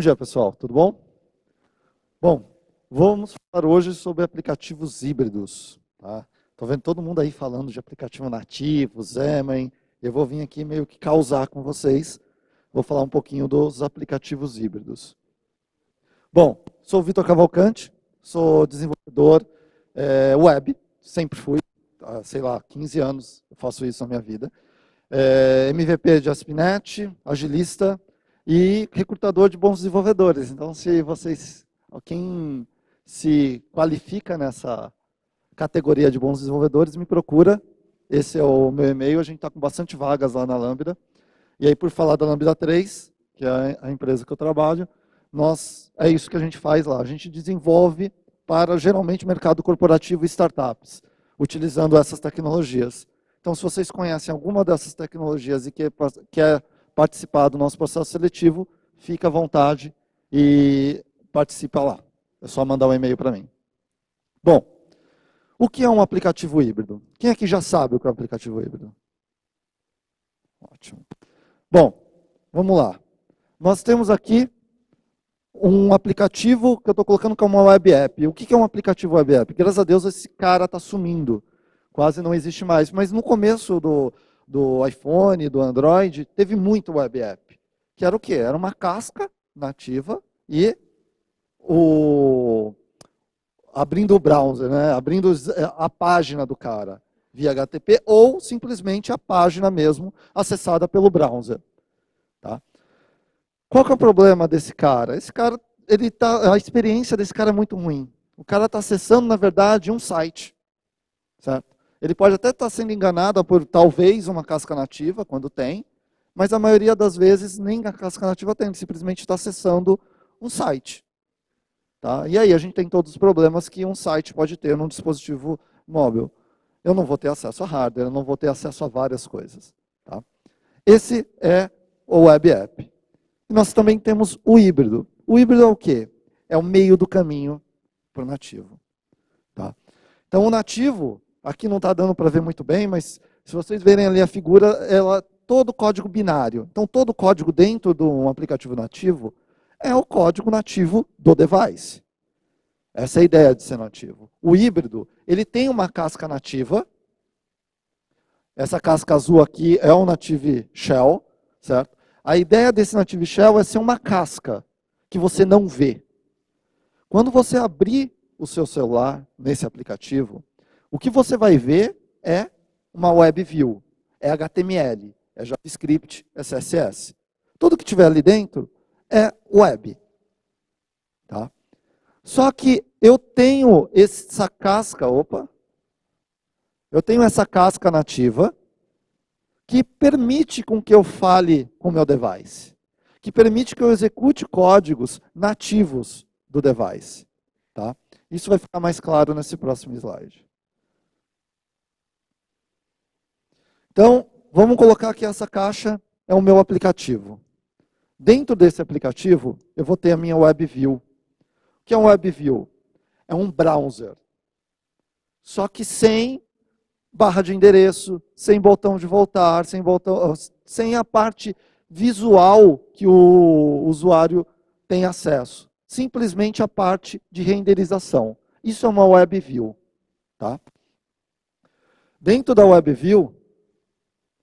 Bom dia, pessoal. Tudo bom? Bom, vamos falar hoje sobre aplicativos híbridos. Tá? Tô vendo todo mundo aí falando de aplicativo nativo, Xamarin. Eu vou vir aqui meio que causar com vocês. Vou falar um pouquinho dos aplicativos híbridos. Bom, sou Vitor Cavalcante, sou desenvolvedor é, web, sempre fui, sei lá, 15 anos eu faço isso na minha vida. É, eh, MVP de AspNet, agilista, e recrutador de bons desenvolvedores. Então, se vocês, quem se qualifica nessa categoria de bons desenvolvedores, me procura. Esse é o meu e-mail. A gente está com bastante vagas lá na Lambda. E aí, por falar da Lambda 3, que é a empresa que eu trabalho, nós é isso que a gente faz lá. A gente desenvolve para geralmente mercado corporativo e startups, utilizando essas tecnologias. Então, se vocês conhecem alguma dessas tecnologias e quer, quer participar do nosso processo seletivo, fica à vontade e participa lá. É só mandar um e-mail para mim. Bom, o que é um aplicativo híbrido? Quem aqui já sabe o que é um aplicativo híbrido? Ótimo. Bom, vamos lá. Nós temos aqui um aplicativo que eu estou colocando como uma web app. O que é um aplicativo web app? Graças a Deus esse cara está sumindo. Quase não existe mais. Mas no começo do, do iPhone, do Android, teve muito web app. Que era o quê? Era uma casca nativa e o abrindo o browser, né? abrindo eh, a página do cara via HTTP ou simplesmente a página mesmo acessada pelo browser. Tá? Qual que é o problema desse cara? Esse cara, ele tá, a experiência desse cara é muito ruim. O cara está acessando, na verdade, um site. Certo? Ele pode até estar sendo enganado por talvez uma casca nativa, quando tem, mas a maioria das vezes nem a casca nativa tem, ele simplesmente está acessando um site. Tá? E aí a gente tem todos os problemas que um site pode ter num dispositivo móvel. Eu não vou ter acesso a hardware, eu não vou ter acesso a várias coisas. Tá? Esse é o web app. nós também temos o híbrido. O híbrido é o quê? É o meio do caminho para o nativo. Tá? Então o nativo, Aqui não está dando para ver muito bem, mas se vocês verem ali a figura, ela todo código binário. Então, todo código dentro de um aplicativo nativo é o código nativo do device. Essa é a ideia de ser nativo. O híbrido, ele tem uma casca nativa. Essa casca azul aqui é o native shell, certo? A ideia desse native shell é ser uma casca que você não vê. Quando você abrir o seu celular nesse aplicativo, o que você vai ver é uma web view, é HTML, é JavaScript, é CSS. Tudo que tiver ali dentro é web. Tá? Só que eu tenho essa casca, opa, eu tenho essa casca nativa que permite com que eu fale com o meu device, que permite que eu execute códigos nativos do device. Tá? Isso vai ficar mais claro nesse próximo slide. Então, vamos colocar que essa caixa é o meu aplicativo. Dentro desse aplicativo, eu vou ter a minha WebView. O que é um WebView? É um browser. Só que sem barra de endereço, sem botão de voltar, sem, botão, sem a parte visual que o usuário tem acesso. Simplesmente a parte de renderização. Isso é uma WebView. Tá? Dentro da WebView,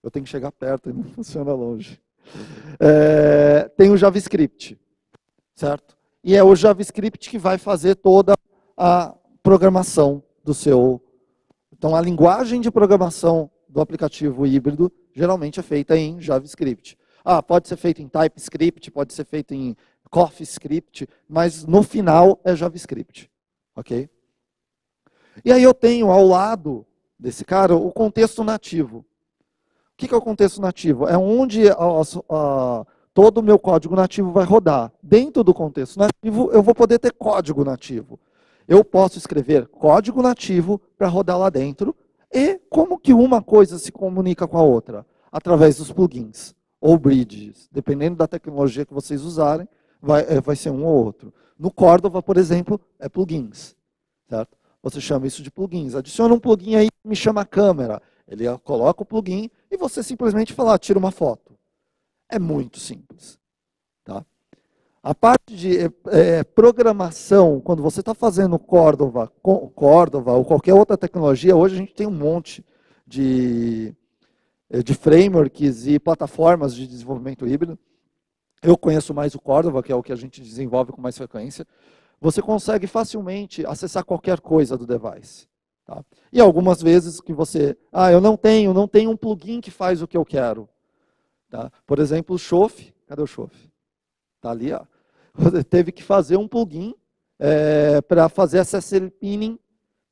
eu tenho que chegar perto, não funciona longe. É, tem o JavaScript, certo? E é o JavaScript que vai fazer toda a programação do seu. Então, a linguagem de programação do aplicativo híbrido geralmente é feita em JavaScript. Ah, pode ser feito em TypeScript, pode ser feito em CoffeeScript, mas no final é JavaScript, ok? E aí eu tenho ao lado desse cara o contexto nativo que, que é o contexto nativo? É onde a, a, todo o meu código nativo vai rodar. Dentro do contexto nativo, eu vou poder ter código nativo. Eu posso escrever código nativo para rodar lá dentro. E como que uma coisa se comunica com a outra? Através dos plugins ou bridges. Dependendo da tecnologia que vocês usarem, vai, eh, vai ser um ou outro. No Cordova, por exemplo, é plugins. Certo? Você chama isso de plugins. Adiciona um plugin aí que me chama câmera. Ele eh, coloca o plugin e você simplesmente falar, ah, tira uma foto. É muito simples. Tá? A parte de é, programação, quando você está fazendo Cordova, Cordova ou qualquer outra tecnologia, hoje a gente tem um monte de, eh, de frameworks e plataformas de desenvolvimento híbrido. Eu conheço mais o Cordova, que é o que a gente desenvolve com mais frequência. Você consegue facilmente acessar qualquer coisa do device. Tá? E algumas vezes que você, ah, eu não tenho, não tenho um plugin que faz o que eu quero. Tá? Por exemplo, o Chof, cadê o Chofe Está ali, ó. Você teve que fazer um plugin é, para fazer SSL pinning,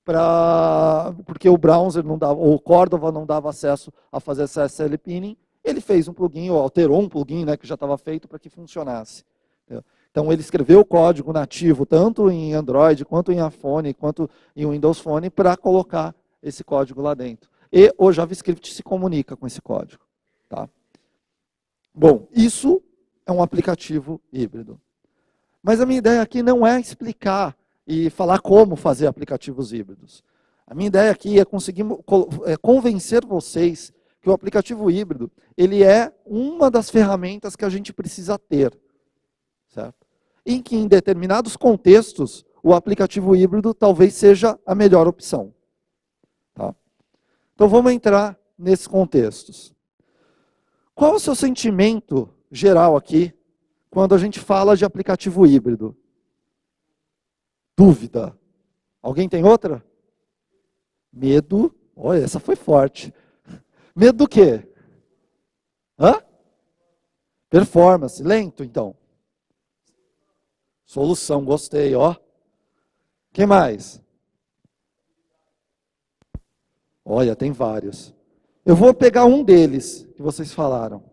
pra, porque o browser não dava, ou o Cordova não dava acesso a fazer SSL pinning, ele fez um plugin, ou alterou um plugin né, que já estava feito para que funcionasse. Então, ele escreveu o código nativo, tanto em Android, quanto em iPhone, quanto em Windows Phone, para colocar esse código lá dentro. E o JavaScript se comunica com esse código. Tá? Bom, isso é um aplicativo híbrido. Mas a minha ideia aqui não é explicar e falar como fazer aplicativos híbridos. A minha ideia aqui é conseguir é convencer vocês que o aplicativo híbrido ele é uma das ferramentas que a gente precisa ter, certo? em que, em determinados contextos, o aplicativo híbrido talvez seja a melhor opção. Tá? Então vamos entrar nesses contextos. Qual o seu sentimento geral aqui quando a gente fala de aplicativo híbrido? Dúvida. Alguém tem outra? Medo. Olha, essa foi forte. Medo do quê? Hã? Performance. Lento, então. Solução, gostei, ó. Quem mais? Olha, tem vários. Eu vou pegar um deles que vocês falaram.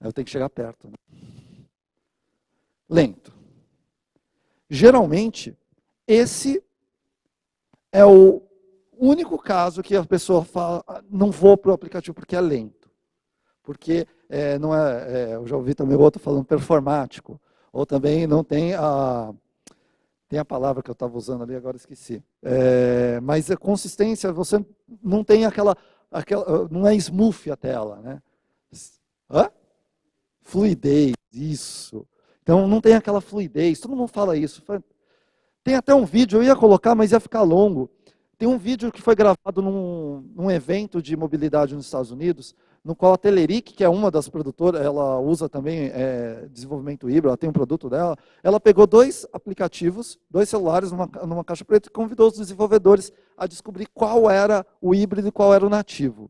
Eu tenho que chegar perto. Né? Lento. Geralmente, esse é o único caso que a pessoa fala, ah, não vou para o aplicativo porque é lento. Porque é, não é, é, eu já ouvi também outro falando performático ou também não tem a. Tem a palavra que eu estava usando ali, agora esqueci. É, mas a consistência, você não tem aquela, aquela. Não é smooth a tela, né? Hã? Fluidez, isso. Então não tem aquela fluidez. Todo mundo fala isso. Tem até um vídeo, eu ia colocar, mas ia ficar longo. Tem um vídeo que foi gravado num, num evento de mobilidade nos Estados Unidos no qual a Teleric, que é uma das produtoras, ela usa também é, desenvolvimento híbrido, ela tem um produto dela, ela pegou dois aplicativos, dois celulares numa, numa caixa preta e convidou os desenvolvedores a descobrir qual era o híbrido e qual era o nativo.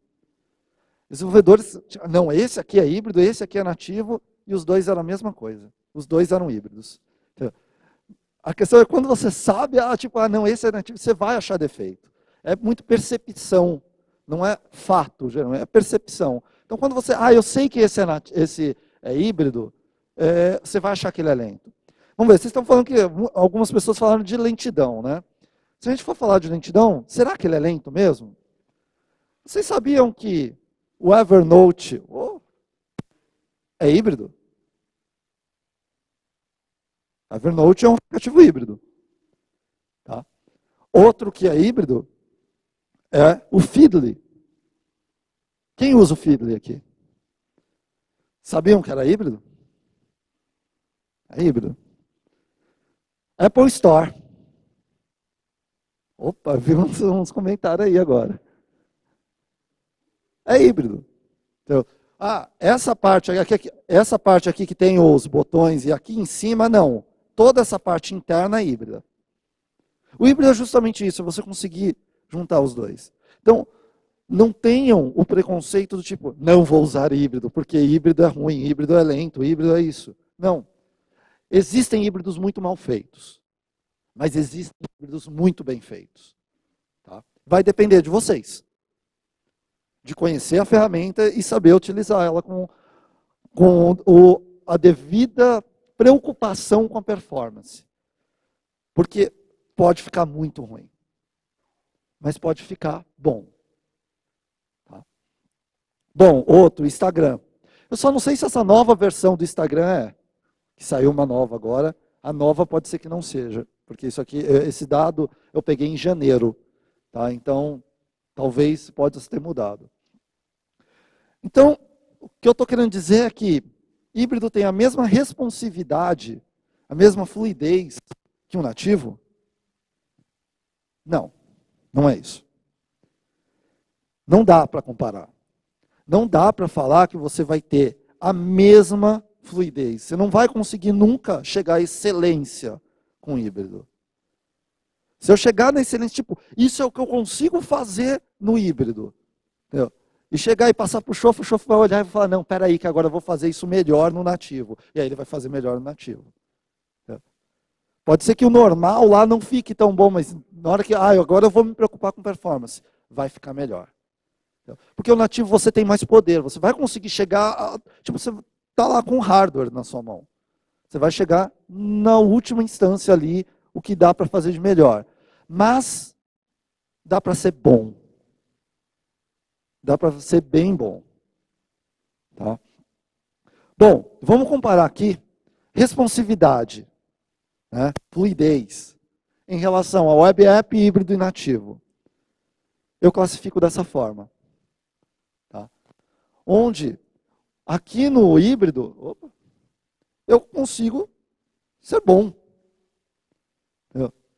desenvolvedores, não, esse aqui é híbrido, esse aqui é nativo, e os dois eram a mesma coisa. Os dois eram híbridos. Então, a questão é quando você sabe, ah, tipo, ah, não, esse é nativo, você vai achar defeito. É muito percepção não é fato, geralmente, é percepção. Então, quando você, ah, eu sei que esse é, esse é híbrido, é, você vai achar que ele é lento. Vamos ver, vocês estão falando que algumas pessoas falaram de lentidão, né? Se a gente for falar de lentidão, será que ele é lento mesmo? Vocês sabiam que o Evernote oh, é híbrido? Evernote é um aplicativo híbrido. Tá? Outro que é híbrido é o fiddle. Quem usa o fiddle aqui? Sabiam que era híbrido? É híbrido. Apple Store. Opa, vi uns, uns comentários aí agora. É híbrido. Então, ah, essa parte, aqui, essa parte aqui que tem os botões e aqui em cima, não. Toda essa parte interna é híbrida. O híbrido é justamente isso, você conseguir juntar os dois. Então, não tenham o preconceito do tipo, não vou usar híbrido, porque híbrido é ruim, híbrido é lento, híbrido é isso. Não. Existem híbridos muito mal feitos, mas existem híbridos muito bem feitos. Tá? Vai depender de vocês. De conhecer a ferramenta e saber utilizar ela com, com o, a devida preocupação com a performance. Porque pode ficar muito ruim mas pode ficar bom. Tá? Bom, outro, Instagram. Eu só não sei se essa nova versão do Instagram é, que saiu uma nova agora, a nova pode ser que não seja, porque isso aqui, eh, esse dado eu peguei em janeiro, tá? Então, talvez possa ter mudado. Então, o que eu estou querendo dizer é que híbrido tem a mesma responsividade, a mesma fluidez que um nativo? Não. Não é isso. Não dá para comparar. Não dá para falar que você vai ter a mesma fluidez. Você não vai conseguir nunca chegar à excelência com híbrido. Se eu chegar na excelência, tipo, isso é o que eu consigo fazer no híbrido. Entendeu? E chegar e passar para o chofre, o chofre vai olhar e vai falar, não, peraí, que agora eu vou fazer isso melhor no nativo. E aí ele vai fazer melhor no nativo. Pode ser que o normal lá não fique tão bom, mas na hora que, ah, agora eu vou me preocupar com performance, vai ficar melhor. Porque o nativo você tem mais poder, você vai conseguir chegar, a, tipo, você está lá com hardware na sua mão. Você vai chegar na última instância ali, o que dá para fazer de melhor. Mas dá para ser bom. Dá para ser bem bom. Tá? Bom, vamos comparar aqui responsividade né? fluidez. Em relação ao web app híbrido inativo, eu classifico dessa forma. Tá? Onde, aqui no híbrido, opa, eu consigo ser bom.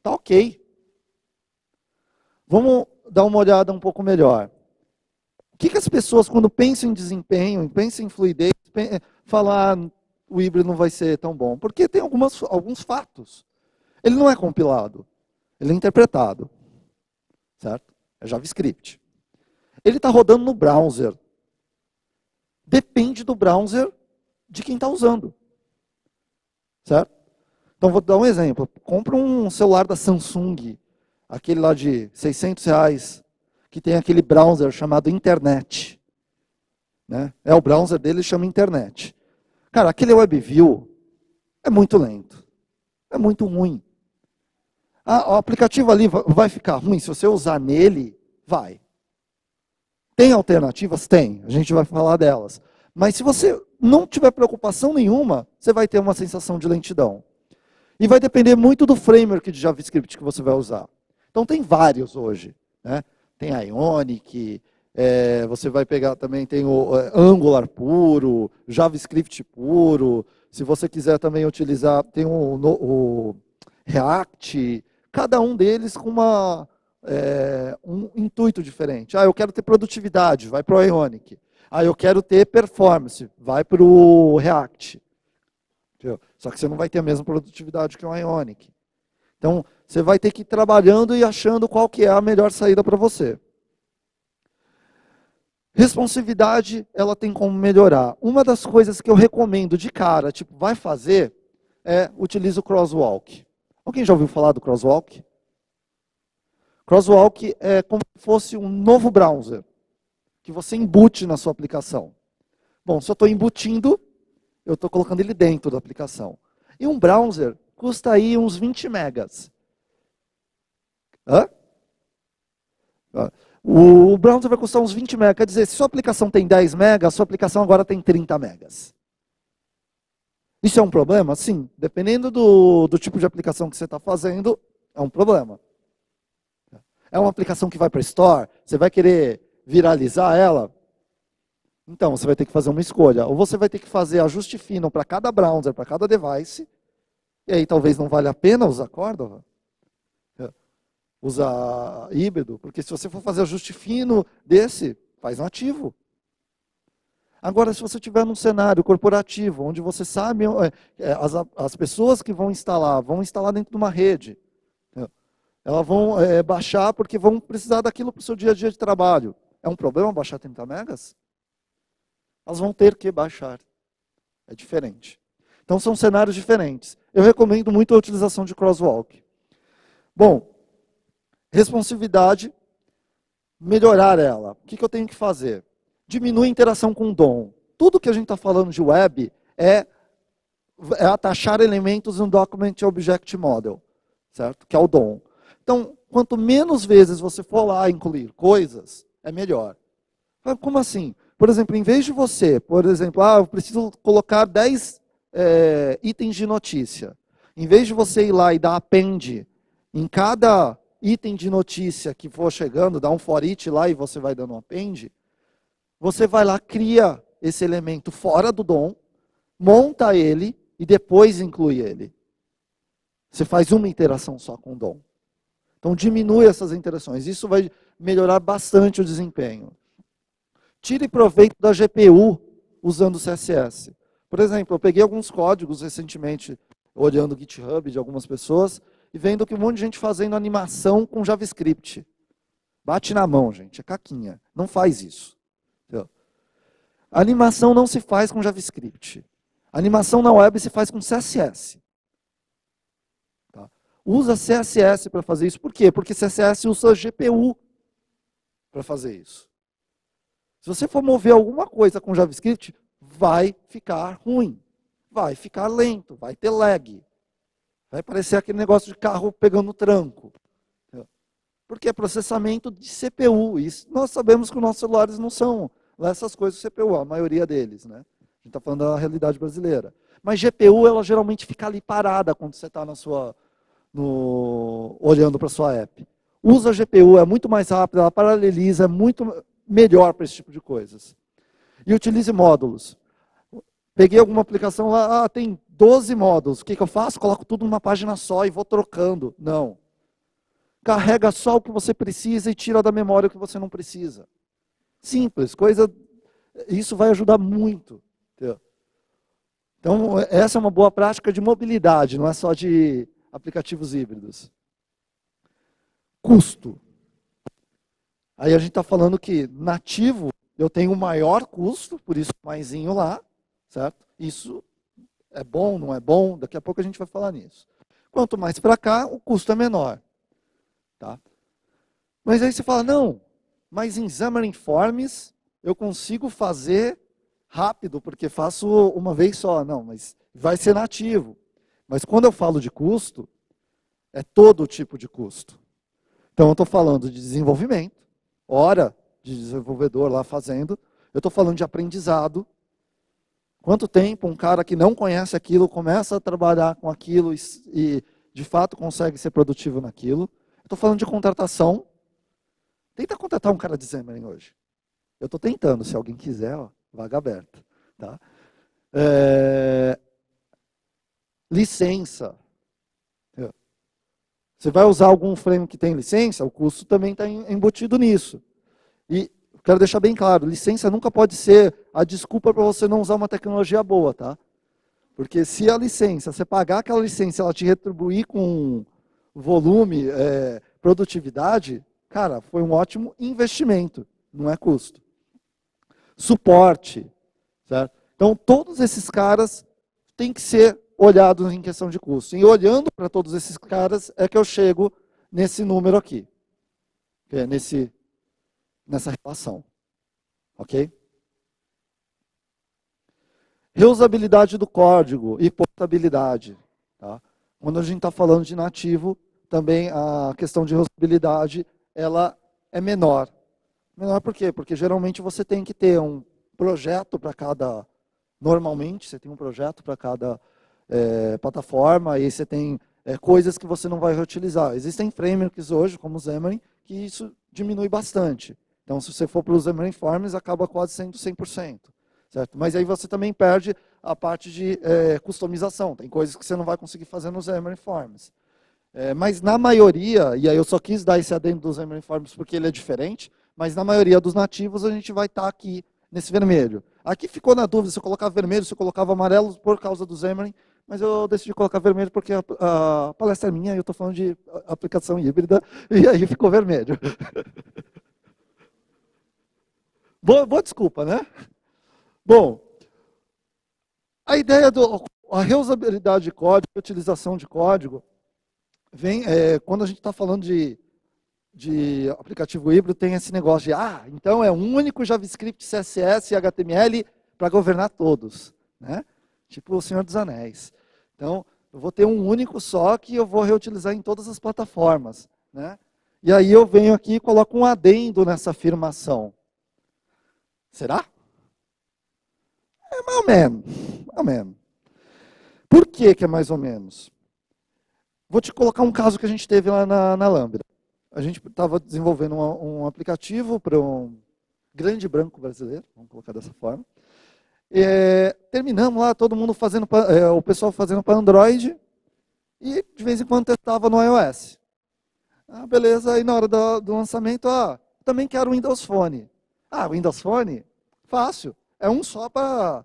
Tá ok. Vamos dar uma olhada um pouco melhor. O que, que as pessoas, quando pensam em desempenho, pensam em fluidez, falam, o híbrido não vai ser tão bom? Porque tem algumas, alguns fatos. Ele não é compilado, ele é interpretado. Certo? É JavaScript. Ele está rodando no browser. Depende do browser de quem está usando. Certo? Então vou dar um exemplo. Compra um celular da Samsung, aquele lá de 600 reais, que tem aquele browser chamado internet. Né? É o browser dele chama internet. Cara, aquele WebView é muito lento. É muito ruim. Ah, o aplicativo ali vai ficar ruim se você usar nele? Vai. Tem alternativas? Tem. A gente vai falar delas. Mas se você não tiver preocupação nenhuma, você vai ter uma sensação de lentidão. E vai depender muito do framework de JavaScript que você vai usar. Então tem vários hoje. Né? Tem Ionic, é, você vai pegar também, tem o é, Angular puro, JavaScript puro. Se você quiser também utilizar, tem o, o React. Cada um deles com uma, é, um intuito diferente. Ah, eu quero ter produtividade, vai para o Ionic. Ah, eu quero ter performance, vai para o React. Entendeu? Só que você não vai ter a mesma produtividade que o Ionic. Então, você vai ter que ir trabalhando e achando qual que é a melhor saída para você. Responsividade, ela tem como melhorar. Uma das coisas que eu recomendo de cara, tipo, vai fazer, é utiliza o crosswalk. Alguém já ouviu falar do crosswalk? Crosswalk é como se fosse um novo browser que você embute na sua aplicação. Bom, se eu estou embutindo, eu estou colocando ele dentro da aplicação. E um browser custa aí uns 20 megas. Hã? O browser vai custar uns 20 MB. Quer dizer, se sua aplicação tem 10 MB, a sua aplicação agora tem 30 MB. Isso é um problema? Sim. Dependendo do, do tipo de aplicação que você está fazendo, é um problema. É uma aplicação que vai para a Store? Você vai querer viralizar ela? Então, você vai ter que fazer uma escolha. Ou você vai ter que fazer ajuste fino para cada browser, para cada device. E aí talvez não valha a pena usar Cordova usar híbrido, porque se você for fazer ajuste fino desse, faz nativo ativo. Agora, se você tiver num cenário corporativo, onde você sabe, é, é, as, as pessoas que vão instalar, vão instalar dentro de uma rede, elas vão é, baixar porque vão precisar daquilo para o seu dia a dia de trabalho. É um problema baixar 30 megas? Elas vão ter que baixar. É diferente. Então, são cenários diferentes. Eu recomendo muito a utilização de crosswalk. Bom, Responsividade, melhorar ela. O que, que eu tenho que fazer? Diminui a interação com o dom. Tudo que a gente está falando de web é, é atachar elementos no Document Object Model, certo? Que é o dom. Então, quanto menos vezes você for lá incluir coisas, é melhor. Como assim? Por exemplo, em vez de você, por exemplo, ah, eu preciso colocar 10 é, eh, itens de notícia. Em vez de você ir lá e dar append em cada item de notícia que for chegando, dá um for it lá e você vai dando um append, você vai lá, cria esse elemento fora do dom, monta ele e depois inclui ele. Você faz uma interação só com o dom. Então diminui essas interações. Isso vai melhorar bastante o desempenho. Tire proveito da GPU usando o CSS. Por exemplo, eu peguei alguns códigos recentemente, olhando o GitHub de algumas pessoas, e vendo que um monte de gente fazendo animação com JavaScript. Bate na mão, gente, é caquinha. Não faz isso. Entendeu? animação não se faz com JavaScript. animação na web se faz com CSS. Tá? Usa CSS para fazer isso. Por quê? Porque CSS usa GPU para fazer isso. Se você for mover alguma coisa com JavaScript, vai ficar ruim. Vai ficar lento, vai ter lag. Vai parecer aquele negócio de carro pegando tranco. Porque é processamento de CPU. isso nós sabemos que os nossos celulares não são essas coisas CPU, a maioria deles. Né? A gente está falando da realidade brasileira. Mas GPU, ela geralmente fica ali parada quando você está na sua, no, olhando para a sua app. Usa GPU, é muito mais rápida, ela paraleliza, é muito melhor para esse tipo de coisas. E utilize módulos. Peguei alguma aplicação lá, ah, tem 12 módulos. O que, que eu faço? Coloco tudo numa página só e vou trocando. Não. Carrega só o que você precisa e tira da memória o que você não precisa. Simples, coisa. Isso vai ajudar muito. Então, essa é uma boa prática de mobilidade, não é só de aplicativos híbridos. Custo. Aí a gente está falando que nativo eu tenho o maior custo, por isso maiszinho lá, certo? Isso é bom, não é bom, daqui a pouco a gente vai falar nisso. Quanto mais para cá, o custo é menor. Tá? Mas aí você fala, não, mas em Xamarin Forms eu consigo fazer rápido, porque faço uma vez só. Não, mas vai ser nativo. Mas quando eu falo de custo, é todo tipo de custo. Então eu estou falando de desenvolvimento, hora de desenvolvedor lá fazendo, eu estou falando de aprendizado, Quanto tempo um cara que não conhece aquilo começa a trabalhar com aquilo e, e de fato consegue ser produtivo naquilo? Estou falando de contratação. Tenta contratar um cara de Zemmering hoje. Eu estou tentando, se alguém quiser, ó, vaga aberta. Tá? É... Licença. É. Você vai usar algum frame que tem licença, o custo também está embutido nisso. E quero deixar bem claro, licença nunca pode ser a desculpa para você não usar uma tecnologia boa, tá? Porque se a licença, você pagar aquela licença, ela te retribuir com volume, é, produtividade, cara, foi um ótimo investimento, não é custo. Suporte, certo? Então, todos esses caras têm que ser olhados em questão de custo. E olhando para todos esses caras é que eu chego nesse número aqui, é nesse nessa relação. Ok? Reusabilidade do código e portabilidade. Tá? Quando a gente está falando de nativo, também a questão de reusabilidade ela é menor. Menor por quê? Porque geralmente você tem que ter um projeto para cada. Normalmente, você tem um projeto para cada é, plataforma e você tem é, coisas que você não vai reutilizar. Existem frameworks hoje, como o Xamarin, que isso diminui bastante. Então, se você for para pelos Forms, acaba quase sendo 100%. Certo? Mas aí você também perde a parte de é, customização. Tem coisas que você não vai conseguir fazer nos uniformes. É, eh, mas na maioria, e aí eu só quis dar esse adendo dos Forms porque ele é diferente, mas na maioria dos nativos a gente vai estar tá aqui nesse vermelho. Aqui ficou na dúvida se eu colocava vermelho, se eu colocava amarelo por causa do Xamarin, mas eu decidi colocar vermelho porque a, a palestra é minha, e eu estou falando de aplicação híbrida, e aí ficou vermelho. Boa, boa desculpa, né? Bom, a ideia do a reusabilidade de código, a utilização de código, vem é, quando a gente está falando de, de aplicativo híbrido, tem esse negócio de, ah, então é um único JavaScript, CSS e HTML para governar todos, né? Tipo o Senhor dos Anéis. Então, eu vou ter um único só que eu vou reutilizar em todas as plataformas, né? E aí eu venho aqui e coloco um adendo nessa afirmação. Será? É mais ou menos. Mais ou menos. Por que, que é mais ou menos? Vou te colocar um caso que a gente teve lá na, na Lambda. A gente estava desenvolvendo um, um aplicativo para um grande branco brasileiro, vamos colocar dessa forma. É, terminamos lá, todo mundo fazendo, é, o pessoal fazendo para Android e de vez em quando testava no iOS. Ah, beleza, aí na hora do, do lançamento, ah, também quero o Windows Phone. Ah, Windows Phone? Fácil. É um só para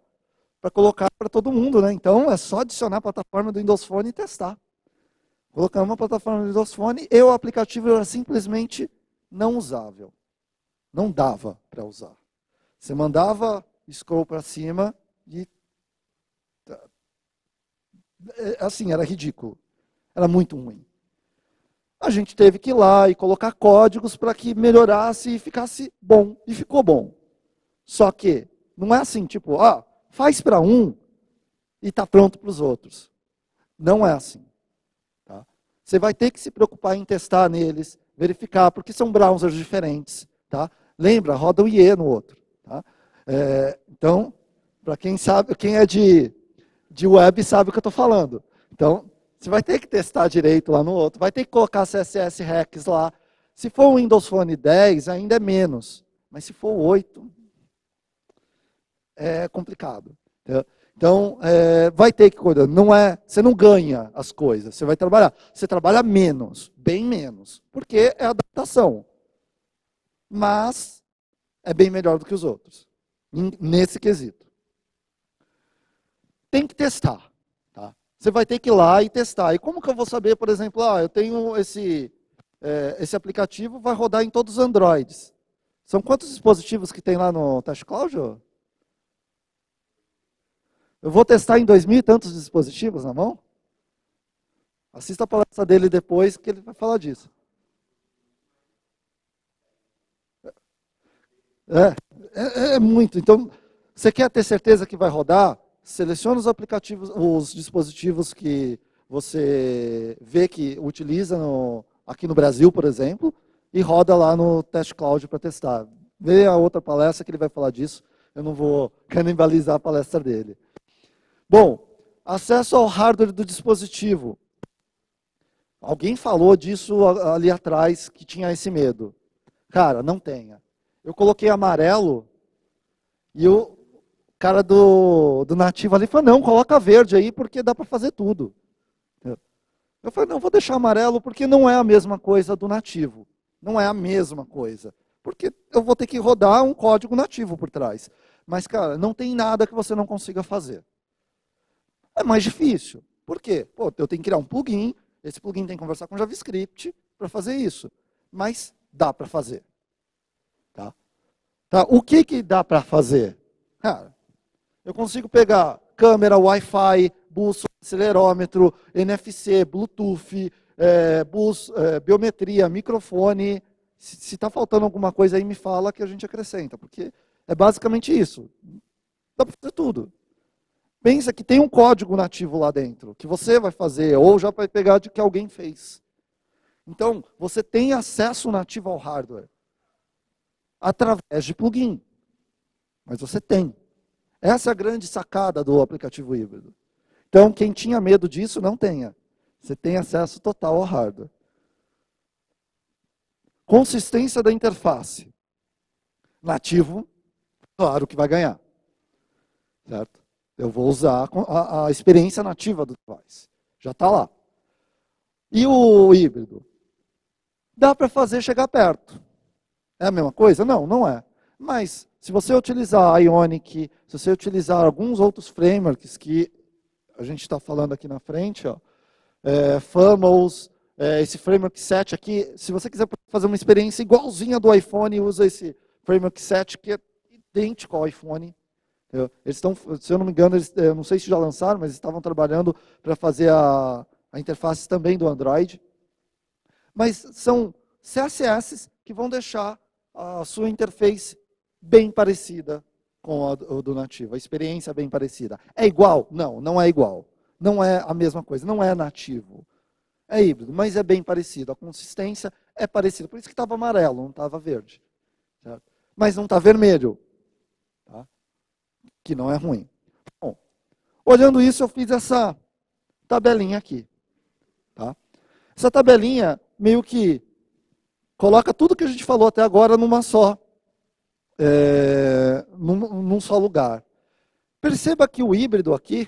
colocar para todo mundo, né? Então é só adicionar a plataforma do Windows Phone e testar. Colocar uma plataforma do Windows Phone e o aplicativo era simplesmente não usável. Não dava para usar. Você mandava scroll para cima e. Tá. É, assim, era ridículo. Era muito ruim a gente teve que ir lá e colocar códigos para que melhorasse e ficasse bom. E ficou bom. Só que não é assim, tipo, ah faz para um e está pronto para os outros. Não é assim. Tá? Você vai ter que se preocupar em testar neles, verificar, porque são browsers diferentes. Tá? Lembra, roda o IE no outro. Tá? É, então, para quem sabe, quem é de, de web sabe o que eu estou falando. Então, você vai ter que testar direito lá no outro, vai ter que colocar CSS Rex lá. Se for um Windows Phone 10, ainda é menos. Mas se for 8, é complicado. Então, é, vai ter que cuidar. Não é, você não ganha as coisas, você vai trabalhar. Você trabalha menos, bem menos, porque é adaptação. Mas é bem melhor do que os outros, nesse quesito. Tem que testar você vai ter que ir lá e testar. E como que eu vou saber, por exemplo, ah, eu tenho esse, é, esse aplicativo, vai rodar em todos os Androids. São quantos dispositivos que tem lá no Test Cloud? Eu vou testar em dois mil e tantos dispositivos na mão? Assista a palestra dele depois que ele vai falar disso. É, é, é, é muito. Então, você quer ter certeza que vai rodar? seleciona os aplicativos, os dispositivos que você vê que utiliza no, aqui no Brasil, por exemplo, e roda lá no Test Cloud para testar. Vê a outra palestra que ele vai falar disso. Eu não vou canibalizar a palestra dele. Bom, acesso ao hardware do dispositivo. Alguém falou disso ali atrás que tinha esse medo. Cara, não tenha. Eu coloquei amarelo e eu cara do, do nativo ali falou, não, coloca verde aí, porque dá para fazer tudo. Eu falei, não, vou deixar amarelo, porque não é a mesma coisa do nativo. Não é a mesma coisa. Porque eu vou ter que rodar um código nativo por trás. Mas, cara, não tem nada que você não consiga fazer. É mais difícil. Por quê? Pô, eu tenho que criar um plugin, esse plugin tem que conversar com JavaScript para fazer isso. Mas dá para fazer. Tá? Tá, o que, que dá para fazer? Cara, eu consigo pegar câmera, Wi-Fi, bússola, acelerômetro, NFC, Bluetooth, é, bus, é, biometria, microfone. Se está faltando alguma coisa aí, me fala que a gente acrescenta, porque é basicamente isso. Dá para fazer tudo. Pensa que tem um código nativo lá dentro, que você vai fazer, ou já vai pegar de que alguém fez. Então, você tem acesso nativo ao hardware através de plugin. Mas você tem. Essa é a grande sacada do aplicativo híbrido. Então, quem tinha medo disso, não tenha. Você tem acesso total ao hardware. Consistência da interface. Nativo, claro que vai ganhar. Certo? Eu vou usar a, a experiência nativa do device. Já está lá. E o híbrido? Dá para fazer chegar perto. É a mesma coisa? Não, não é. Mas se você utilizar a Ionic, se você utilizar alguns outros frameworks que a gente está falando aqui na frente, ó, é, Famous, é, esse framework 7 aqui, se você quiser fazer uma experiência igualzinha do iPhone, usa esse framework 7 que é idêntico ao iPhone. Eles estão, se eu não me engano, eles, eu é, não sei se já lançaram, mas estavam trabalhando para fazer a, a interface também do Android. Mas são CSS que vão deixar a sua interface bem parecida com a do nativo, a experiência é bem parecida. É igual? Não, não é igual. Não é a mesma coisa, não é nativo. É híbrido, mas é bem parecido. A consistência é parecida. Por isso que estava amarelo, não estava verde. Certo? Mas não está vermelho. Tá? Que não é ruim. Bom, olhando isso, eu fiz essa tabelinha aqui. Tá? Essa tabelinha meio que coloca tudo que a gente falou até agora numa só é, num, num só lugar. Perceba que o híbrido aqui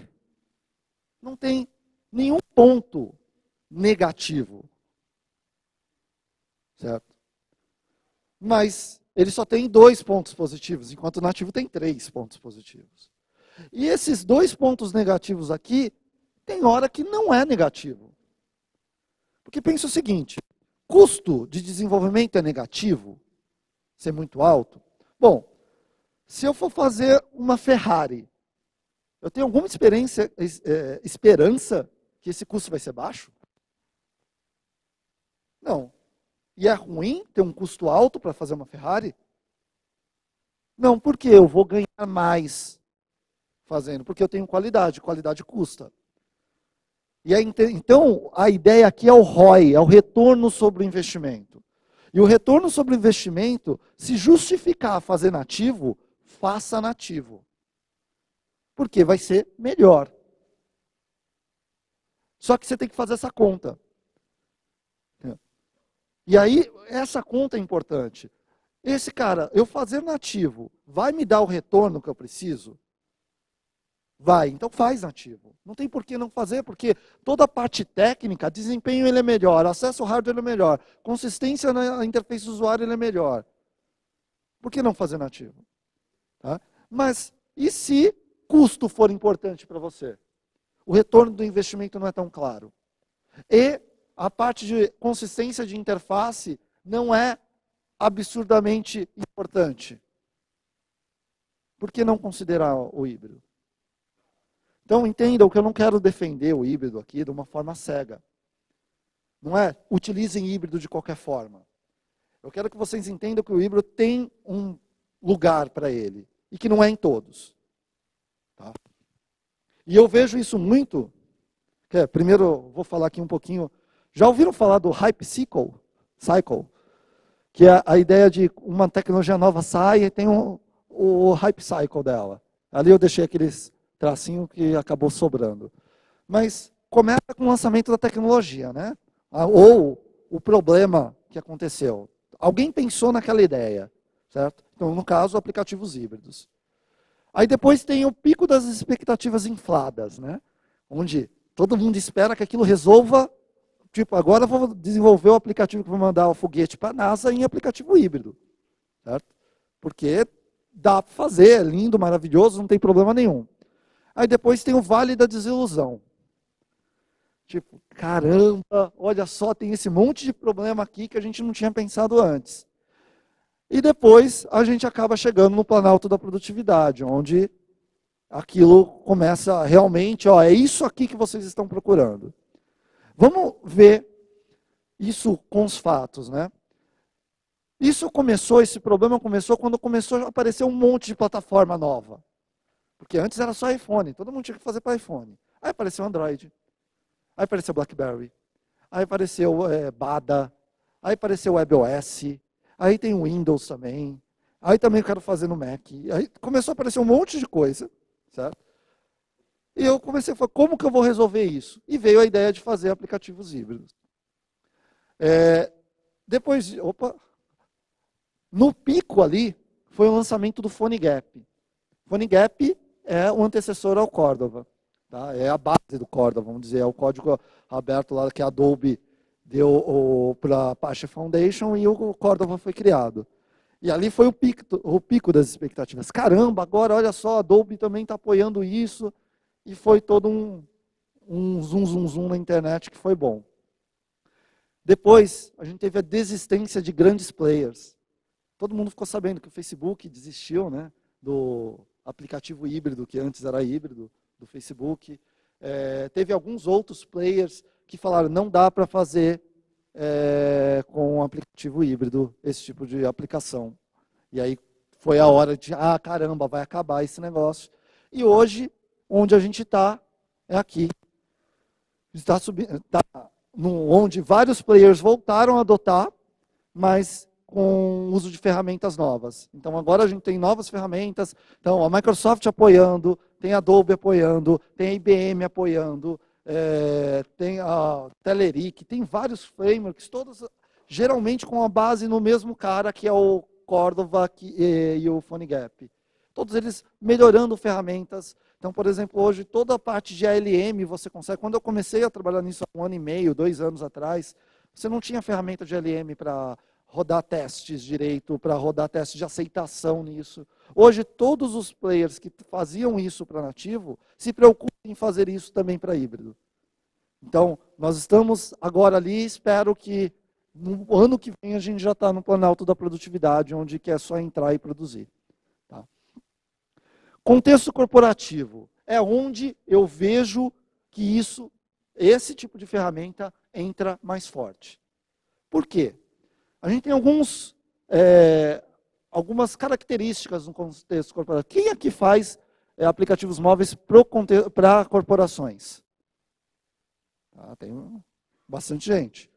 não tem nenhum ponto negativo. Certo? Mas ele só tem dois pontos positivos, enquanto o nativo tem três pontos positivos. E esses dois pontos negativos aqui, tem hora que não é negativo. Porque pensa o seguinte: custo de desenvolvimento é negativo, ser muito alto. Bom, se eu for fazer uma Ferrari, eu tenho alguma experiência, é, esperança que esse custo vai ser baixo? Não. E é ruim ter um custo alto para fazer uma Ferrari? Não, porque eu vou ganhar mais fazendo, porque eu tenho qualidade, qualidade custa. E aí, é então, a ideia aqui é o ROI, é o retorno sobre o investimento. E o retorno sobre o investimento, se justificar fazer nativo, faça nativo. Porque vai ser melhor. Só que você tem que fazer essa conta. E aí, essa conta é importante. Esse cara, eu fazer nativo, vai me dar o retorno que eu preciso? Vai, então faz nativo. Não tem por que não fazer, porque toda a parte técnica, desempenho ele é melhor, acesso hardware ele é melhor, consistência na interface usuário ele é melhor. Por que não fazer nativo? Tá? Mas e se custo for importante para você? O retorno do investimento não é tão claro. E a parte de consistência de interface não é absurdamente importante. Por que não considerar o híbrido? Então entendam que eu não quero defender o híbrido aqui de uma forma cega. Não é utilizem híbrido de qualquer forma. Eu quero que vocês entendam que o híbrido tem um lugar para ele e que não é em todos. Tá? E eu vejo isso muito. É, primeiro, vou falar aqui um pouquinho. Já ouviram falar do hype cycle? cycle? Que é a ideia de uma tecnologia nova sai e tem um, o hype cycle dela. Ali eu deixei aqueles tracinho que acabou sobrando. Mas começa com o lançamento da tecnologia, né? Ah, ou o problema que aconteceu. Alguém pensou naquela ideia, certo? Então, no caso, aplicativos híbridos. Aí depois tem o pico das expectativas infladas, né? Onde todo mundo espera que aquilo resolva, tipo, agora vou desenvolver o aplicativo que vou mandar o foguete para a NASA em aplicativo híbrido, certo? Porque dá para fazer, é lindo, maravilhoso, não tem problema nenhum. Aí depois tem o vale da desilusão. Tipo, caramba, olha só, tem esse monte de problema aqui que a gente não tinha pensado antes. E depois a gente acaba chegando no planalto da produtividade, onde aquilo começa realmente, ó, é isso aqui que vocês estão procurando. Vamos ver isso com os fatos, né? Isso começou, esse problema começou quando começou a aparecer um monte de plataforma nova. Porque antes era só iPhone, todo mundo tinha que fazer para iPhone. Aí apareceu Android, aí apareceu BlackBerry, aí apareceu é, Bada, aí apareceu WebOS, aí tem o Windows também, aí também eu quero fazer no Mac. Aí começou a aparecer um monte de coisa, certo? E eu comecei a falar, como que eu vou resolver isso? E veio a ideia de fazer aplicativos híbridos. É, depois, opa, no pico ali, foi o lançamento do PhoneGap. PhoneGap é o antecessor ao Córdoba. Tá? É a base do Córdoba, vamos dizer. É o código aberto lá que a Adobe deu para a Apache Foundation e o Córdoba foi criado. E ali foi o pico, o pico das expectativas. Caramba, agora olha só, a Adobe também está apoiando isso. E foi todo um, um zoom, zoom, zoom na internet que foi bom. Depois, a gente teve a desistência de grandes players. Todo mundo ficou sabendo que o Facebook desistiu né, do, aplicativo híbrido, que antes era híbrido, do Facebook. É, teve alguns outros players que falaram não dá para fazer é, com um aplicativo híbrido esse tipo de aplicação. E aí foi a hora de, ah, caramba, vai acabar esse negócio. E hoje, onde a gente está, é aqui. Está subindo, está onde vários players voltaram a adotar, mas com o uso de ferramentas novas. Então agora a gente tem novas ferramentas. Então a Microsoft apoiando, tem a Adobe apoiando, tem a IBM apoiando, é, tem a Telerik, tem vários frameworks, todos geralmente com a base no mesmo cara que é o Cordova que, e, e, o PhoneGap. Todos eles melhorando ferramentas. Então, por exemplo, hoje toda a parte de ALM você consegue. Quando eu comecei a trabalhar nisso há um ano e meio, dois anos atrás, você não tinha ferramenta de ALM para rodar testes direito, para rodar testes de aceitação nisso. Hoje, todos os players que faziam isso para nativo se preocupam em fazer isso também para híbrido. Então, nós estamos agora ali, espero que no ano que vem a gente já está no planalto da produtividade, onde quer é só entrar e produzir. Tá? Contexto corporativo é onde eu vejo que isso, esse tipo de ferramenta entra mais forte. Por quê? A gente tem alguns, é, algumas características no contexto corporativo. Quem aqui é faz é, aplicativos móveis para corporações? Ah, tem bastante gente.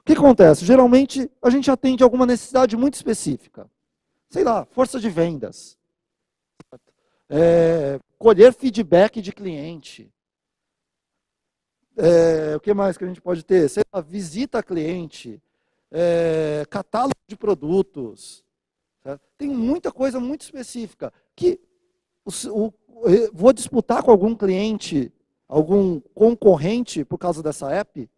O que acontece? Geralmente, a gente atende alguma necessidade muito específica. Sei lá, força de vendas. É, colher feedback de cliente. É, o que mais que a gente pode ter? Sei lá, visita cliente, é, catálogo de produtos. Tem muita coisa muito específica que o, o, vou disputar com algum cliente, algum concorrente por causa dessa app.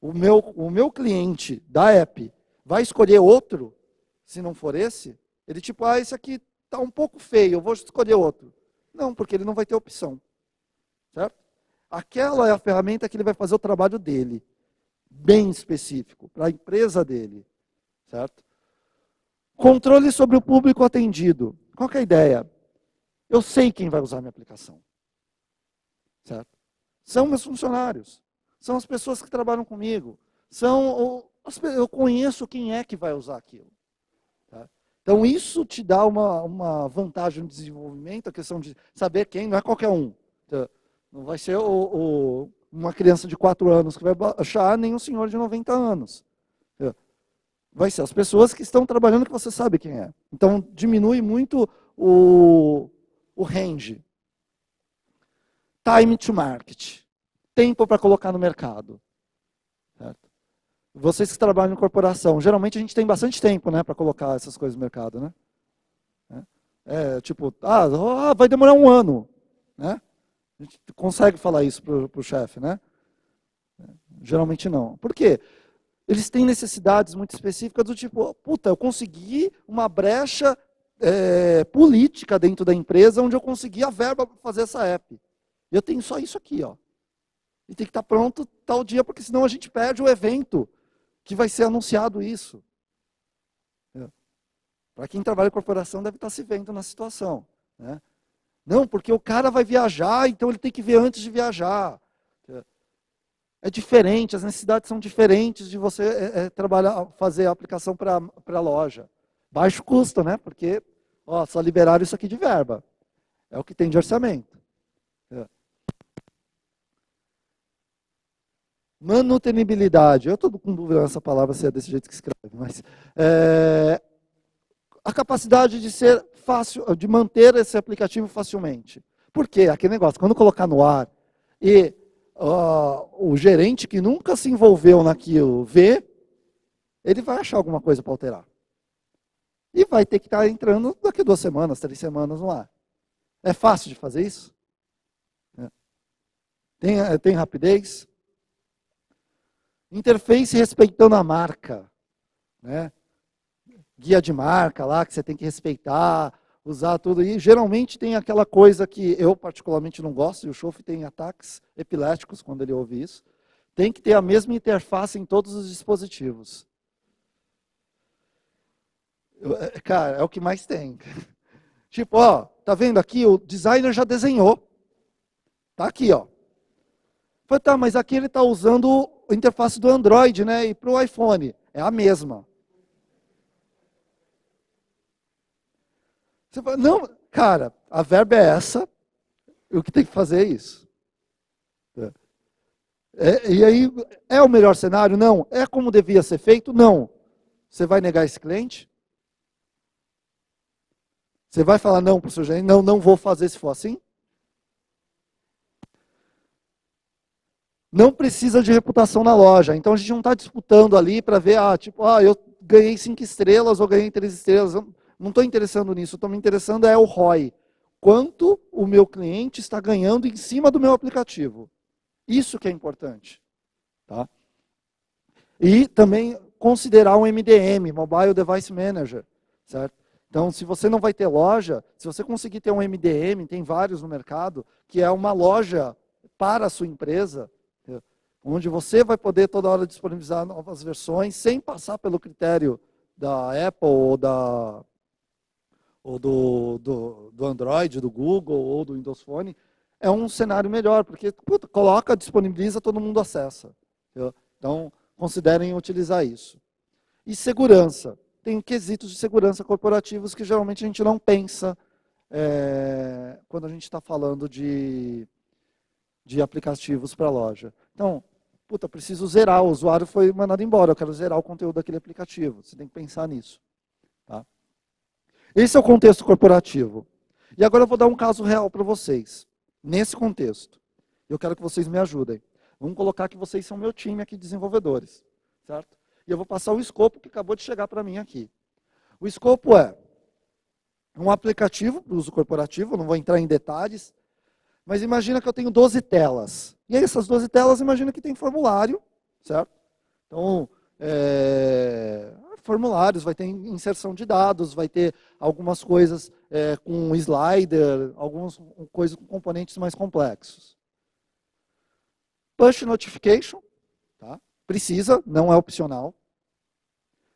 O meu, o meu cliente da app vai escolher outro, se não for esse. Ele tipo, ah, esse aqui está um pouco feio, eu vou escolher outro. Não, porque ele não vai ter opção. Certo? Aquela é a ferramenta que ele vai fazer o trabalho dele bem específico, para a empresa dele, certo? Controle sobre o público atendido. Qual é a ideia? Eu sei quem vai usar minha aplicação. Certo? São meus funcionários. São as pessoas que trabalham comigo. São eu conheço quem é que vai usar aquilo. Tá? Então isso te dá uma, uma vantagem no desenvolvimento, a questão de saber quem, não é qualquer um. Então, não vai ser o, o uma criança de 4 anos que vai baixar, ah, nem um senhor de 90 anos. É. Vai ser as pessoas que estão trabalhando que você sabe quem é. Então diminui muito o, o range. Time to market. Tempo para colocar no mercado. Certo? Vocês que trabalham em corporação, geralmente a gente tem bastante tempo né, para colocar essas coisas no mercado. Né? É, tipo, ah, ah vai demorar um ano. Né? A gente consegue falar isso para o chefe, né? Geralmente não. Por quê? Eles têm necessidades muito específicas do tipo, puta, eu consegui uma brecha é, política dentro da empresa onde eu consegui a verba para fazer essa app. Eu tenho só isso aqui, ó. E tem que estar tá pronto tal dia, porque senão a gente perde o evento que vai ser anunciado isso. Para quem trabalha em corporação deve estar tá se vendo na situação. Né? Não, porque o cara vai viajar, então ele tem que ver antes de viajar. É diferente, as necessidades são diferentes de você é, é trabalhar, fazer a aplicação para a loja. Baixo custo, né? Porque ó, só liberaram isso aqui de verba. É o que tem de orçamento. É. Manutenibilidade. Eu estou com dúvida nessa palavra se é desse jeito que escreve, mas é, a capacidade de ser fácil, de manter esse aplicativo facilmente. Por quê? Aquele negócio, quando colocar no ar e uh, o gerente que nunca se envolveu naquilo vê, ele vai achar alguma coisa para alterar. E vai ter que estar tá entrando daqui a duas semanas, três semanas no ar. É fácil de fazer isso? É. Tem, é, tem rapidez? Interface respeitando a marca. Né? guia de marca lá que você tem que respeitar, usar tudo. E geralmente tem aquela coisa que eu particularmente não gosto, e o Schoff tem ataques epiléticos quando ele ouve isso. Tem que ter a mesma interface em todos os dispositivos. É, é, cara, é o que mais tem. Tipo, ó, tá vendo aqui? O designer já desenhou. Tá aqui, ó. Falei, tá, mas aqui ele tá usando a interface do Android, né? E pro iPhone. É a mesma. Você fala, não, cara, a verba é essa, o que tem que fazer é isso. É. é, e aí, é o melhor cenário? Não. É como devia ser feito? Não. Você vai negar esse cliente? Você vai falar não para o seu gerente? Não, não vou fazer se for assim? Não precisa de reputação na loja. Então a gente não está disputando ali para ver, ah, tipo, ah, eu ganhei cinco estrelas ou ganhei três estrelas. Não estou interessando nisso, estou me interessando é o ROI. Quanto o meu cliente está ganhando em cima do meu aplicativo. Isso que é importante. Tá? E também considerar um MDM, Mobile Device Manager. Certo? Então, se você não vai ter loja, se você conseguir ter um MDM, tem vários no mercado, que é uma loja para a sua empresa, onde você vai poder toda hora disponibilizar novas versões sem passar pelo critério da Apple ou da ou do, do, do Android, do Google ou do Windows Phone, é um cenário melhor, porque puta, coloca, disponibiliza, todo mundo acessa. Entendeu? Então, considerem utilizar isso. E segurança. Tem quesitos de segurança corporativos que geralmente a gente não pensa é, quando a gente está falando de, de aplicativos para loja. Então, puta, preciso zerar, o usuário foi mandado embora, eu quero zerar o conteúdo daquele aplicativo. Você tem que pensar nisso. Esse é o contexto corporativo. E agora eu vou dar um caso real para vocês. Nesse contexto, eu quero que vocês me ajudem. Vamos colocar que vocês são meu time aqui, desenvolvedores, certo? E eu vou passar o escopo que acabou de chegar para mim aqui. O escopo é um aplicativo para uso corporativo, não vou entrar em detalhes, mas imagina que eu tenho 12 telas. E essas 12 telas, imagina que tem formulário, certo? Então, é, formulários, vai ter inserção de dados, vai ter algumas coisas é, com slider, algumas coisas com componentes mais complexos. Push notification, tá? precisa, não é opcional.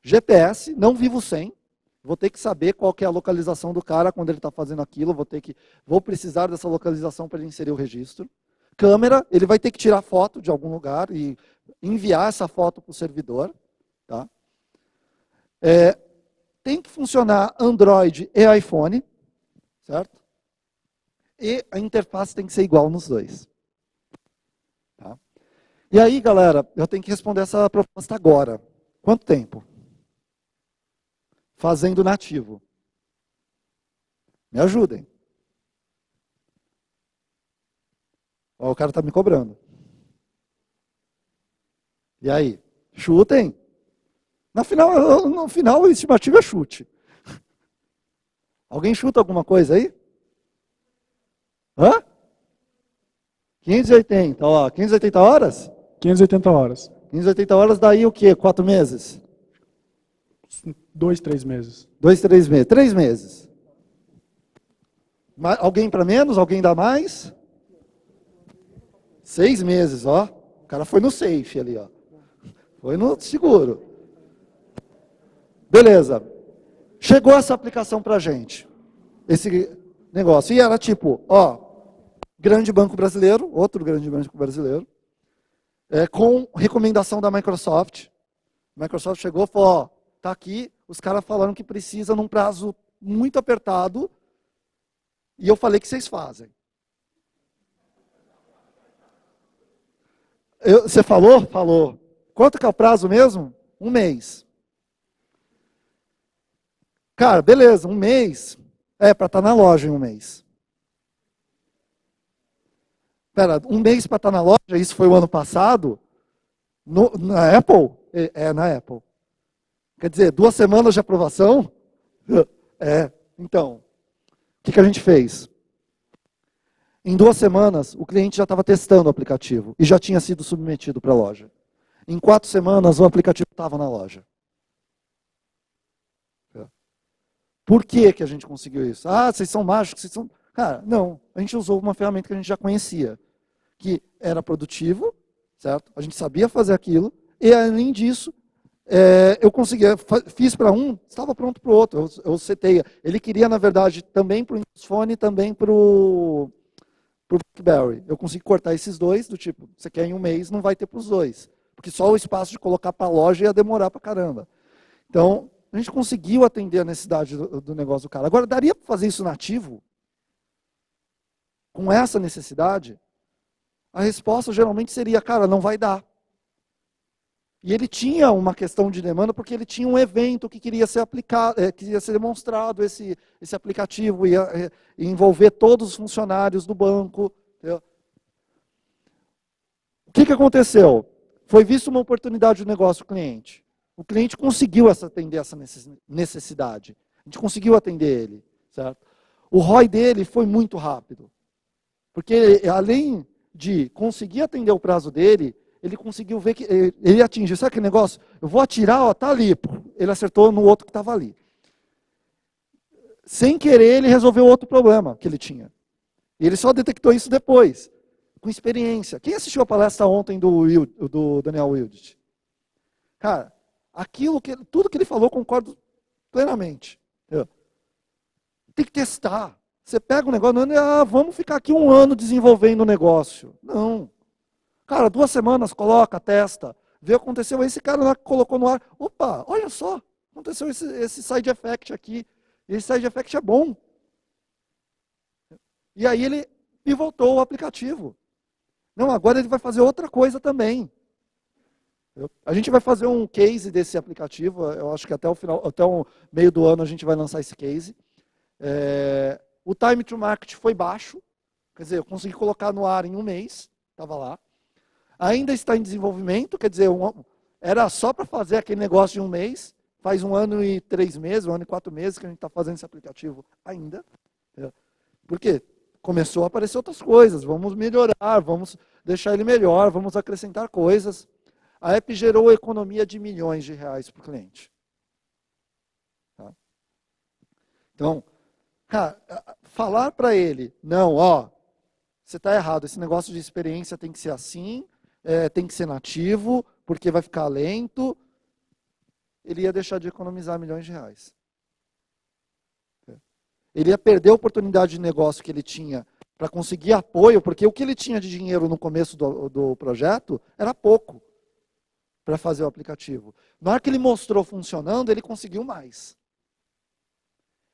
GPS, não vivo sem. Vou ter que saber qual que é a localização do cara quando ele está fazendo aquilo. Vou ter que, vou precisar dessa localização para ele inserir o registro. Câmera, ele vai ter que tirar foto de algum lugar e enviar essa foto para o servidor, tá? É, tem que funcionar Android e iPhone, certo? E a interface tem que ser igual nos dois. Tá? E aí, galera, eu tenho que responder essa proposta agora. Quanto tempo? Fazendo nativo. Me ajudem. Ó, o cara está me cobrando. E aí? Chutem. Na final, no final, a estimativa é chute. Alguém chuta alguma coisa aí? Hã? 580, ó, 580 horas? 580 horas. 580 horas daí o quê? Quatro meses? Dois, três meses. Dois, três meses. Três meses. Mas, alguém para menos? Alguém dá mais? Seis meses, ó. O cara foi no safe ali, ó. Foi no seguro. Beleza. Chegou essa aplicação para a gente. Esse negócio. E era tipo, ó, grande banco brasileiro, outro grande banco brasileiro, é, com recomendação da Microsoft. Microsoft chegou e falou, ó, tá aqui, os caras falaram que precisa num prazo muito apertado, e eu falei que vocês fazem. Eu, você falou? Falou. Quanto que é o prazo mesmo? Um mês. Cara, beleza, um mês é para estar tá na loja em um mês. Pera, um mês para estar tá na loja, isso foi o ano passado? No, na Apple? É, na Apple. Quer dizer, duas semanas de aprovação? É, então. O que, que a gente fez? Em duas semanas, o cliente já estava testando o aplicativo e já tinha sido submetido para a loja. Em quatro semanas, o aplicativo estava na loja. Por que, que a gente conseguiu isso? Ah, vocês são mágicos, vocês são. Cara, não. A gente usou uma ferramenta que a gente já conhecia, que era produtivo, certo? A gente sabia fazer aquilo, e além disso, é, eu conseguia, fiz para um, estava pronto para o outro, eu, eu setei. Ele queria, na verdade, também para o Windows e também para o BlackBerry. Eu consegui cortar esses dois, do tipo, você quer em um mês, não vai ter para os dois. Porque só o espaço de colocar para a loja ia demorar para caramba. Então, a gente conseguiu atender a necessidade do, do negócio do cara. Agora, daria para fazer isso nativo? Com essa necessidade? A resposta geralmente seria, cara, não vai dar. E ele tinha uma questão de demanda porque ele tinha um evento que queria ser aplicado, é, eh, queria ser demonstrado esse, esse aplicativo eh, e envolver todos os funcionários do banco. Entendeu? O que, que aconteceu? Foi vista uma oportunidade de negócio cliente. O cliente conseguiu essa, atender essa necessidade. A gente conseguiu atender ele, certo? O ROI dele foi muito rápido. Porque além de conseguir atender o prazo dele, ele conseguiu ver que ele atingiu. Sabe aquele negócio? Eu vou atirar, ó, tá ali. Ele acertou no outro que estava ali. Sem querer, ele resolveu outro problema que ele tinha. E ele só detectou isso depois, com experiência. Quem assistiu a palestra ontem do, Wild, do Daniel Wildt? Cara, Aquilo que, tudo que ele falou, concordo plenamente. Tem que testar. Você pega um negócio, não é, ah, vamos ficar aqui um ano desenvolvendo o negócio. Não. Cara, duas semanas, coloca, testa. Vê, aconteceu esse cara lá colocou no ar. Opa, olha só, aconteceu esse, esse side effect aqui. Esse side effect é bom. E aí ele pivotou o aplicativo. Não, agora ele vai fazer outra coisa também. A gente vai fazer um case desse aplicativo, eu acho que até o final, até o meio do ano a gente vai lançar esse case. É, o time to market foi baixo, quer dizer, eu consegui colocar no ar em um mês, estava lá. Ainda está em desenvolvimento, quer dizer, um, era só para fazer aquele negócio de um mês, faz um ano e três meses, um ano e quatro meses que a gente está fazendo esse aplicativo ainda. É, porque começou a aparecer outras coisas, vamos melhorar, vamos deixar ele melhor, vamos acrescentar coisas. A app gerou economia de milhões de reais para o cliente. Tá? Então, cara, falar para ele, não, ó, você está errado, esse negócio de experiência tem que ser assim, é, tem que ser nativo, porque vai ficar lento, ele ia deixar de economizar milhões de reais. Tá? Ele ia perder a oportunidade de negócio que ele tinha para conseguir apoio, porque o que ele tinha de dinheiro no começo do, do projeto era pouco para fazer o aplicativo. Na hora que ele mostrou funcionando, ele conseguiu mais.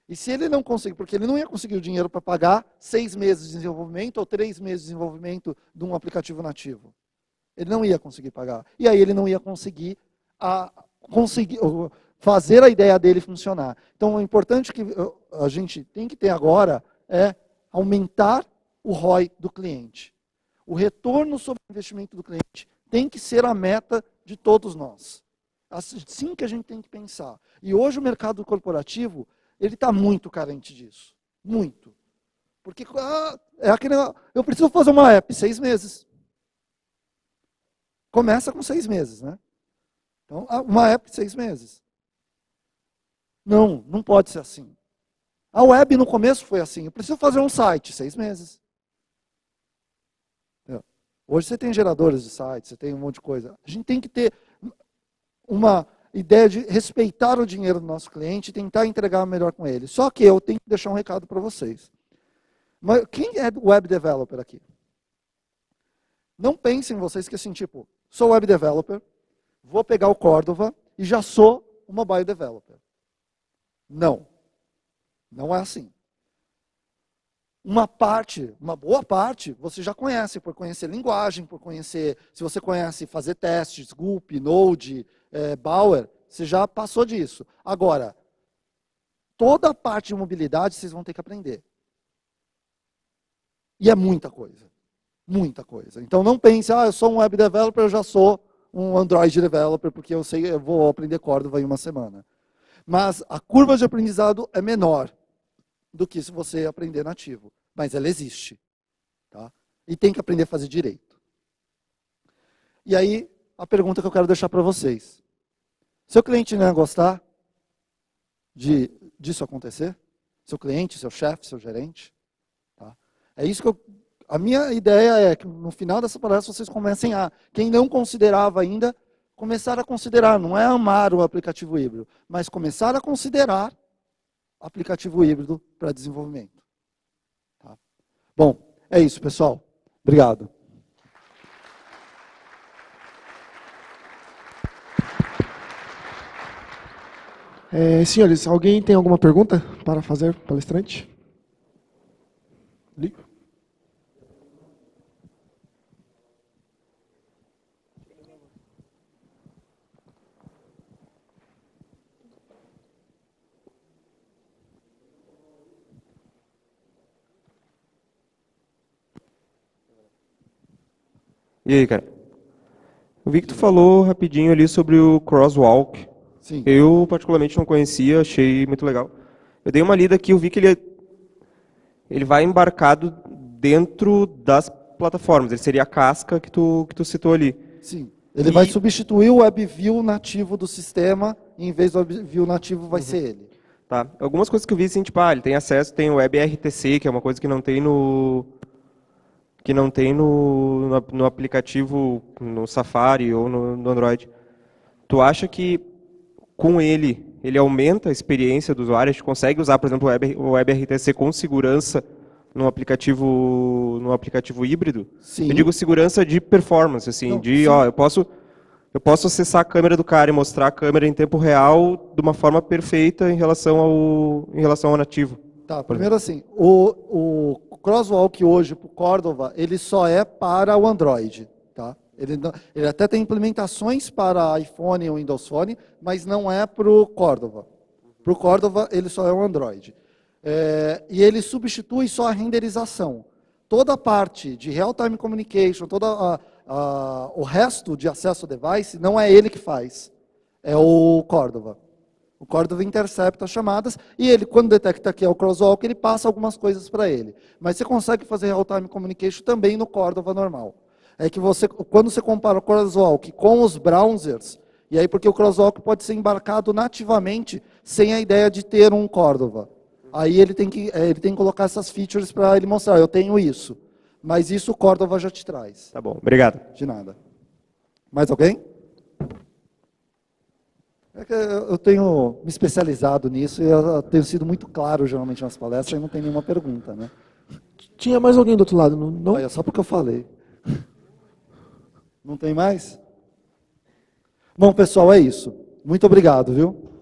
E se ele não conseguiu, porque ele não ia conseguir o dinheiro para pagar seis meses de desenvolvimento ou três meses de desenvolvimento de um aplicativo nativo. Ele não ia conseguir pagar. E aí ele não ia conseguir, a, conseguir fazer a ideia dele funcionar. Então o importante que a gente tem que ter agora é aumentar o ROI do cliente. O retorno sobre o investimento do cliente tem que ser a meta de todos nós. Assim que a gente tem que pensar. E hoje o mercado corporativo, ele está muito carente disso. Muito. Porque ah, é aquele, eu preciso fazer uma app, seis meses. Começa com seis meses, né? Então, ah, uma app, seis meses. Não, não pode ser assim. A web no começo foi assim. Eu preciso fazer um site, seis meses. Hoje você tem geradores de sites, você tem um monte de coisa. A gente tem que ter uma ideia de respeitar o dinheiro do nosso cliente e tentar entregar melhor com ele. Só que eu tenho que deixar um recado para vocês. Mas quem é web developer aqui? Não pensem vocês que assim, tipo, sou web developer, vou pegar o Cordova e já sou uma mobile developer. Não. Não é assim uma parte, uma boa parte, você já conhece, por conhecer linguagem, por conhecer, se você conhece fazer testes, Gulp, Node, é, você já passou disso. Agora, toda a parte de mobilidade vocês vão ter que aprender. E é muita coisa. Muita coisa. Então não pense, ah, eu sou um web developer, eu já sou um Android developer, porque eu sei, eu vou aprender Cordova em uma semana. Mas a curva de aprendizado é menor do que se você aprender nativo. Mas ela existe. Tá? E tem que aprender a fazer direito. E aí, a pergunta que eu quero deixar para vocês. Seu cliente não ia gostar de, disso acontecer? Seu cliente, seu chefe, seu gerente? Tá? É isso que eu a minha ideia é que no final dessa palestra vocês comecem a, quem não considerava ainda, começar a considerar, não é amar o aplicativo híbrido, mas começar a considerar aplicativo híbrido para desenvolvimento. Tá? Bom, é isso, pessoal. Obrigado. É, senhores, alguém tem alguma pergunta para fazer, palestrante? Ligo. E aí, cara? Eu vi que tu falou rapidinho ali sobre o Crosswalk. Sim. Eu particularmente não conhecia, achei muito legal. Eu dei uma lida aqui, eu vi que ele é... ele vai embarcado dentro das plataformas. Ele seria a casca que tu que tu citou ali. Sim. Ele e... vai substituir o WebView nativo do sistema, e em vez do WebView nativo vai uhum. ser ele. Tá. Algumas coisas que eu vi, assim, tipo, ah, ele tem acesso, tem o WebRTC, que é uma coisa que não tem no, que não tem no, no, no aplicativo, no Safari ou no, no Android. Tu acha que com ele, ele aumenta a experiência do usuário? A gente consegue usar, por exemplo, o, Web, o WebRTC com segurança no aplicativo, no aplicativo híbrido? Sim. Eu digo segurança de performance, assim, não, de, sim. ó, eu posso... Eu posso acessar a câmera do cara e mostrar a câmera em tempo real de uma forma perfeita em relação ao, em relação ao nativo. Tá, primeiro assim, o, o Crosswalk hoje para o Cordova, ele só é para o Android, tá? Ele, ele até tem implementações para iPhone e Windows Phone, mas não é para o Cordova. Para o Cordova, ele só é o Android. É, e ele substitui só a renderização. Toda a parte de real-time communication, todo o resto de acesso ao device, não é ele que faz. É o Cordova. O Cordova intercepta as chamadas e ele, quando detecta que é o crosswalk, ele passa algumas coisas para ele. Mas você consegue fazer real-time communication também no Cordova normal. É que você, quando você compara o crosswalk com os browsers, e aí porque o crosswalk pode ser embarcado nativamente sem a ideia de ter um Cordova. Aí ele tem que, é, ele tem que colocar essas features para ele mostrar, eu tenho isso. Mas isso o Córdova já te traz. Tá bom, obrigado. De nada. Mais alguém? É eu tenho me especializado nisso e eu tenho sido muito claro geralmente nas palestras e não tem nenhuma pergunta, né? Tinha mais alguém do outro lado, não? Olha, só porque eu falei. Não tem mais? Bom, pessoal, é isso. Muito obrigado, viu?